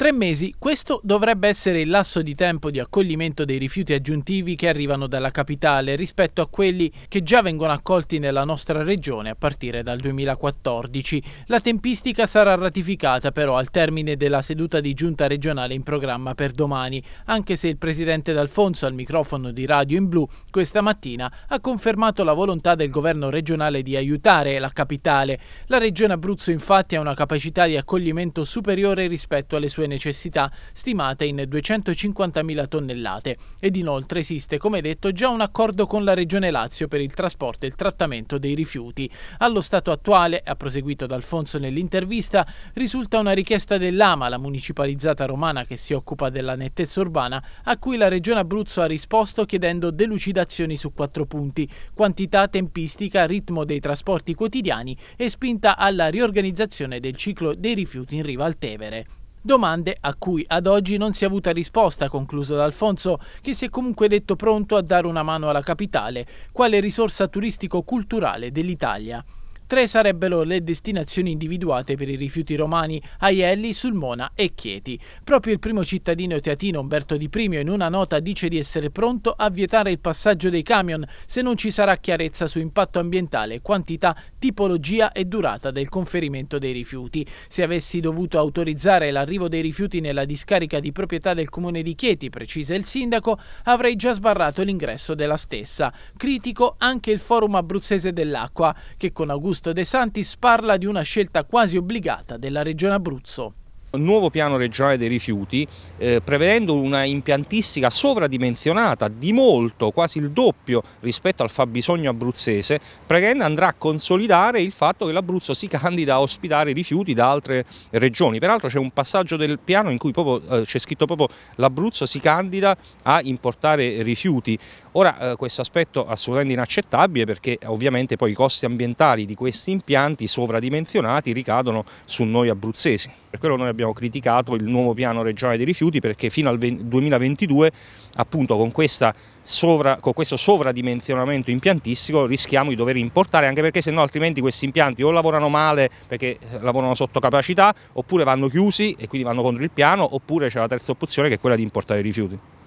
Tre mesi, questo dovrebbe essere il lasso di tempo di accoglimento dei rifiuti aggiuntivi che arrivano dalla capitale rispetto a quelli che già vengono accolti nella nostra regione a partire dal 2014. La tempistica sarà ratificata però al termine della seduta di giunta regionale in programma per domani, anche se il presidente D'Alfonso al microfono di Radio in Blu questa mattina ha confermato la volontà del governo regionale di aiutare la capitale. La regione Abruzzo infatti ha una capacità di accoglimento superiore rispetto alle sue necessità stimate in 250.000 tonnellate ed inoltre esiste, come detto, già un accordo con la Regione Lazio per il trasporto e il trattamento dei rifiuti. Allo stato attuale, ha proseguito D'Alfonso nell'intervista, risulta una richiesta dell'AMA, la municipalizzata romana che si occupa della nettezza urbana, a cui la Regione Abruzzo ha risposto chiedendo delucidazioni su quattro punti, quantità, tempistica, ritmo dei trasporti quotidiani e spinta alla riorganizzazione del ciclo dei rifiuti in riva al Tevere. Domande a cui ad oggi non si è avuta risposta, concluso da Alfonso, che si è comunque detto pronto a dare una mano alla capitale, quale risorsa turistico-culturale dell'Italia. Tre sarebbero le destinazioni individuate per i rifiuti romani Aielli, Sulmona e Chieti. Proprio il primo cittadino teatino Umberto Di Primio in una nota dice di essere pronto a vietare il passaggio dei camion se non ci sarà chiarezza su impatto ambientale, quantità, tipologia e durata del conferimento dei rifiuti. Se avessi dovuto autorizzare l'arrivo dei rifiuti nella discarica di proprietà del comune di Chieti, precisa il sindaco, avrei già sbarrato l'ingresso della stessa. Critico anche il forum abruzzese dell'acqua che con Augusto Augusto De Santis parla di una scelta quasi obbligata della Regione Abruzzo nuovo piano regionale dei rifiuti, eh, prevedendo una impiantistica sovradimensionata di molto, quasi il doppio rispetto al fabbisogno abruzzese, praticamente andrà a consolidare il fatto che l'Abruzzo si candida a ospitare rifiuti da altre regioni. Peraltro c'è un passaggio del piano in cui eh, c'è scritto proprio l'Abruzzo si candida a importare rifiuti. Ora eh, questo aspetto è assolutamente inaccettabile perché ovviamente poi i costi ambientali di questi impianti sovradimensionati ricadono su noi abruzzesi. Per quello noi abbiamo criticato il nuovo piano regionale dei rifiuti perché fino al 2022 appunto con, sovra, con questo sovradimensionamento impiantistico rischiamo di dover importare anche perché se no altrimenti questi impianti o lavorano male perché eh, lavorano sotto capacità oppure vanno chiusi e quindi vanno contro il piano oppure c'è la terza opzione che è quella di importare i rifiuti.